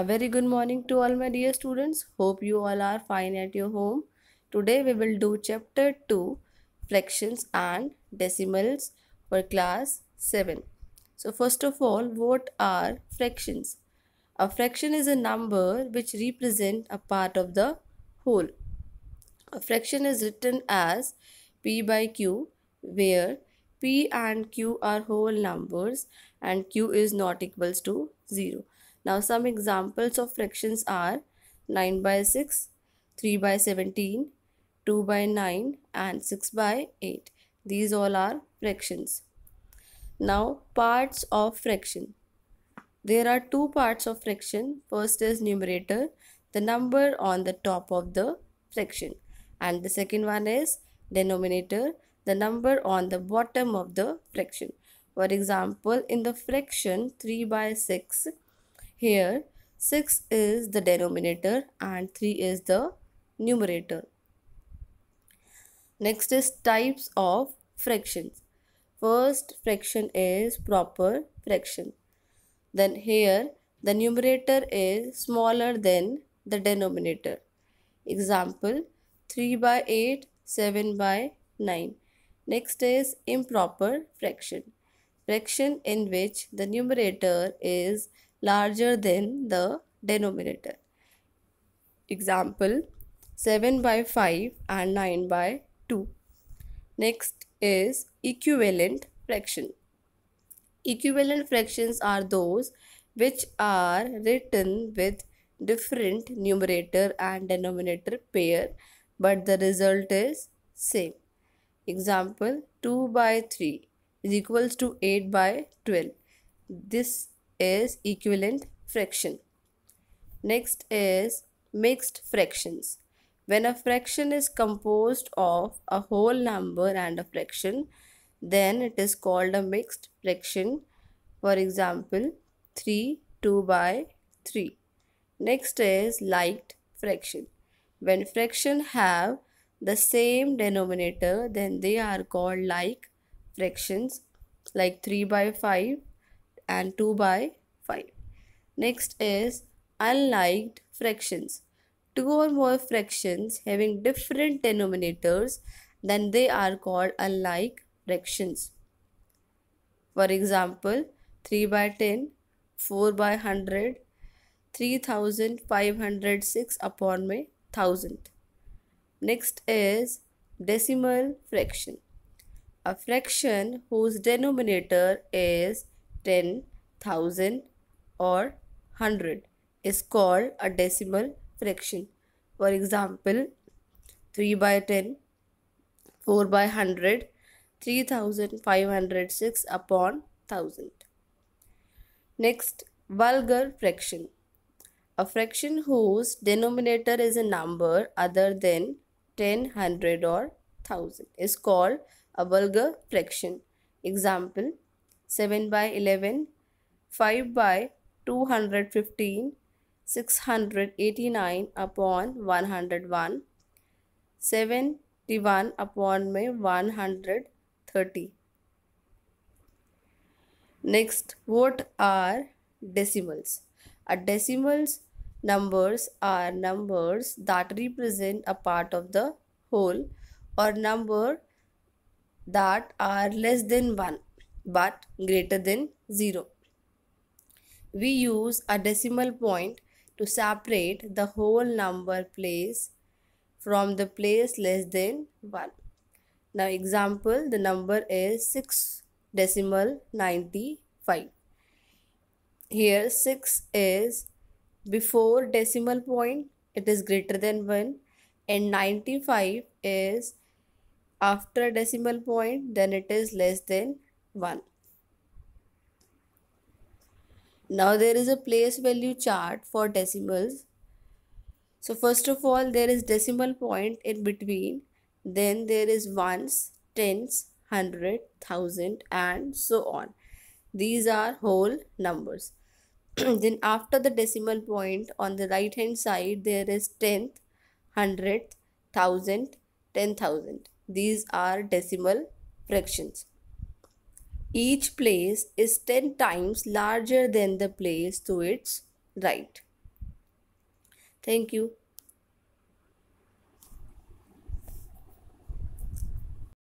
A very good morning to all my dear students. Hope you all are fine at your home. Today we will do chapter 2 fractions and decimals for class 7. So first of all what are fractions? A fraction is a number which represent a part of the whole. A fraction is written as p by q where p and q are whole numbers and q is not equals to 0. Now some examples of fractions are 9 by 6, 3 by 17, 2 by 9 and 6 by 8. These all are fractions. Now parts of fraction. There are two parts of fraction. First is numerator, the number on the top of the fraction. And the second one is denominator, the number on the bottom of the fraction. For example, in the fraction 3 by 6, here 6 is the denominator and 3 is the numerator. Next is types of fractions. First fraction is proper fraction. Then here the numerator is smaller than the denominator. Example 3 by 8, 7 by 9. Next is improper fraction. Fraction in which the numerator is larger than the denominator. Example 7 by 5 and 9 by 2. Next is equivalent fraction. Equivalent fractions are those which are written with different numerator and denominator pair but the result is same. Example 2 by 3 is equals to 8 by 12. This is equivalent fraction. Next is mixed fractions. When a fraction is composed of a whole number and a fraction, then it is called a mixed fraction. For example, 3, 2 by 3. Next is liked fraction. When fraction have the same denominator, then they are called like fractions like 3 by 5 and 2 by 5. Next is unliked fractions. Two or more fractions having different denominators then they are called unlike fractions. For example, 3 by 10, 4 by 100, 3506 upon my 1000. Next is decimal fraction. A fraction whose denominator is ten, thousand or hundred is called a decimal fraction. For example, 3 by 10, 4 by 100, 3506 upon 1000. Next, vulgar fraction. A fraction whose denominator is a number other than 10, 100 or 1000 is called a vulgar fraction. Example, 7 by 11, 5 by 215, 689 upon 101, 71 upon me 130. Next, what are decimals? A decimals numbers are numbers that represent a part of the whole or number that are less than 1 but greater than 0. We use a decimal point to separate the whole number place from the place less than 1. Now example the number is 6 decimal 95. Here 6 is before decimal point it is greater than 1 and 95 is after decimal point then it is less than 1. Now there is a place value chart for decimals. So first of all there is decimal point in between. Then there is ones, tens, hundred, thousand and so on. These are whole numbers. then after the decimal point on the right hand side there is tenth, hundredth, thousand, ten thousand. These are decimal fractions. Each place is 10 times larger than the place to its right. Thank you.